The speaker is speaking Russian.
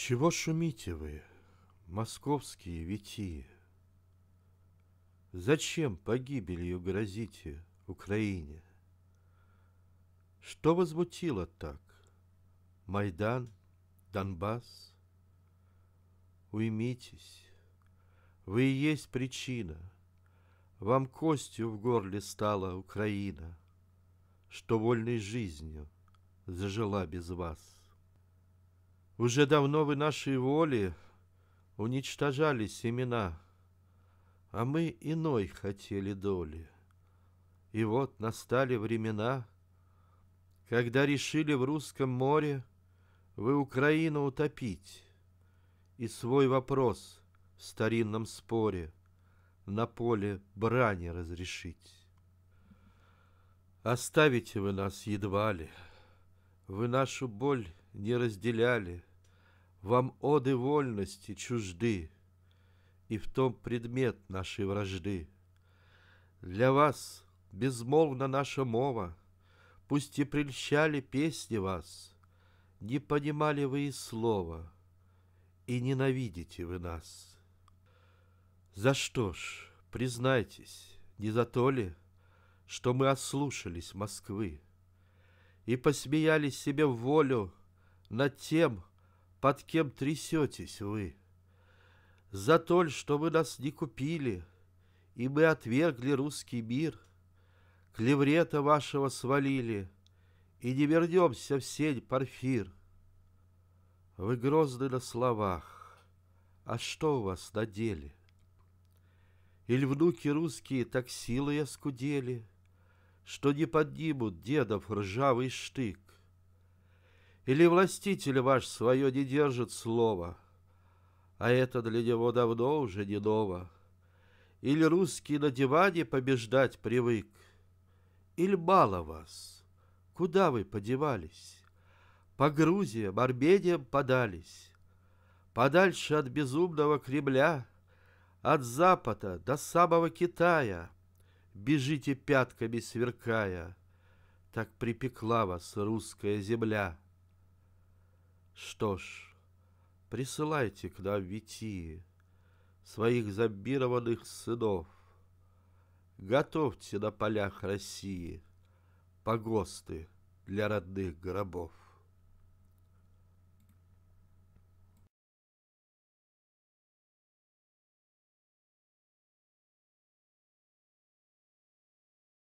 Чего шумите вы, московские витии? Зачем погибелью грозите Украине? Что возмутило так? Майдан, Донбасс? Уймитесь, вы и есть причина. Вам костью в горле стала Украина, Что вольной жизнью зажила без вас. Уже давно вы нашей воли уничтожали семена, А мы иной хотели доли. И вот настали времена, Когда решили в русском море Вы Украину утопить И свой вопрос в старинном споре На поле брани разрешить. Оставите вы нас едва ли, Вы нашу боль не разделяли — вам оды вольности чужды, И в том предмет нашей вражды. Для вас безмолвна наша мова, Пусть и прельщали песни вас, Не понимали вы и слова, И ненавидите вы нас. За что ж, признайтесь, не за то ли, Что мы ослушались Москвы И посмеялись себе в волю Над тем, под кем трясетесь вы? За то, что вы нас не купили, и мы отвергли русский мир, клеврета вашего свалили, и не вернемся в сень Парфир. Вы грозны на словах, а что у вас на деле? Или внуки русские так силой оскудели, что не поднимут дедов ржавый штык? Или властитель ваш свое не держит слово, А это для него давно уже не ново. Или русский на диване побеждать привык, Или мало вас, куда вы подевались? По Грузиям, Армениям подались, Подальше от безумного Кремля, От Запада до самого Китая, Бежите пятками сверкая, Так припекла вас русская земля. Что ж, присылайте к нам Витии, Своих зомбированных сынов. Готовьте на полях России Погосты для родных гробов.